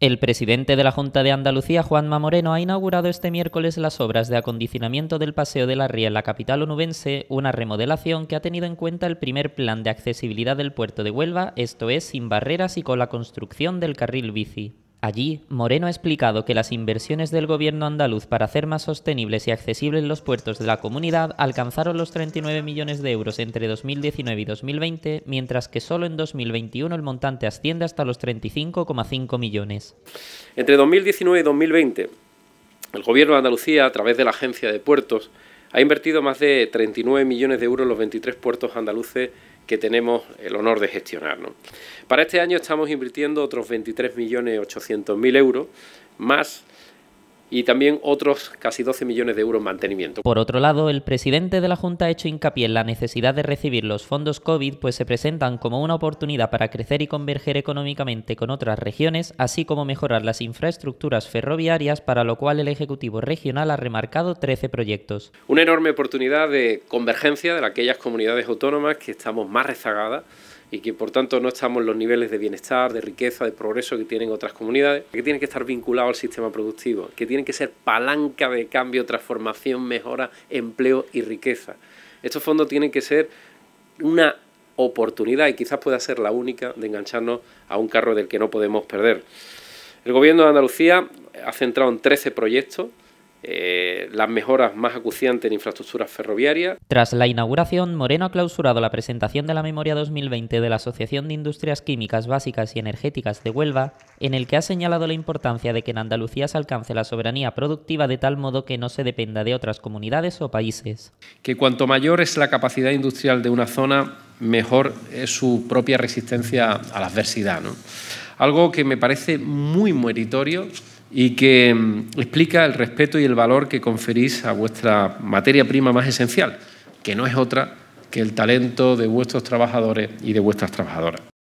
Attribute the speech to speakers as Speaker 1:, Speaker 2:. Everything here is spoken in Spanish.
Speaker 1: El presidente de la Junta de Andalucía, Juanma Moreno, ha inaugurado este miércoles las obras de acondicionamiento del Paseo de la Ría en la capital onubense, una remodelación que ha tenido en cuenta el primer plan de accesibilidad del puerto de Huelva, esto es, sin barreras y con la construcción del carril bici. Allí, Moreno ha explicado que las inversiones del gobierno andaluz para hacer más sostenibles y accesibles los puertos de la comunidad alcanzaron los 39 millones de euros entre 2019 y 2020, mientras que solo en 2021 el montante asciende hasta los 35,5 millones.
Speaker 2: Entre 2019 y 2020, el gobierno de Andalucía, a través de la Agencia de Puertos, ha invertido más de 39 millones de euros en los 23 puertos andaluces que tenemos el honor de gestionar. Para este año estamos invirtiendo otros 23.800.000 euros más y también otros casi 12 millones de euros en mantenimiento. Por
Speaker 1: otro lado, el presidente de la Junta ha hecho hincapié en la necesidad de recibir los fondos COVID, pues se presentan como una oportunidad para crecer y converger económicamente con otras regiones, así como mejorar las infraestructuras ferroviarias, para lo cual el Ejecutivo Regional ha remarcado 13 proyectos.
Speaker 2: Una enorme oportunidad de convergencia de aquellas comunidades autónomas que estamos más rezagadas y que por tanto no estamos en los niveles de bienestar, de riqueza, de progreso que tienen otras comunidades, que tienen que estar vinculados al sistema productivo, que tienen que ser palanca de cambio, transformación, mejora, empleo y riqueza. Estos fondos tienen que ser una oportunidad y quizás pueda ser la única de engancharnos a un carro del que no podemos perder. El gobierno de Andalucía ha centrado en 13 proyectos eh, las mejoras más acuciantes en infraestructuras ferroviarias.
Speaker 1: Tras la inauguración, Moreno ha clausurado la presentación de la memoria 2020 de la Asociación de Industrias Químicas Básicas y Energéticas de Huelva, en el que ha señalado la importancia de que en Andalucía se alcance la soberanía productiva de tal modo que no se dependa de otras comunidades o países.
Speaker 2: Que cuanto mayor es la capacidad industrial de una zona, mejor es su propia resistencia a la adversidad. Algo que me parece muy meritorio y que mm, explica el respeto y el valor que conferís a vuestra materia prima más esencial, que no es otra que el talento de vuestros trabajadores y de vuestras trabajadoras.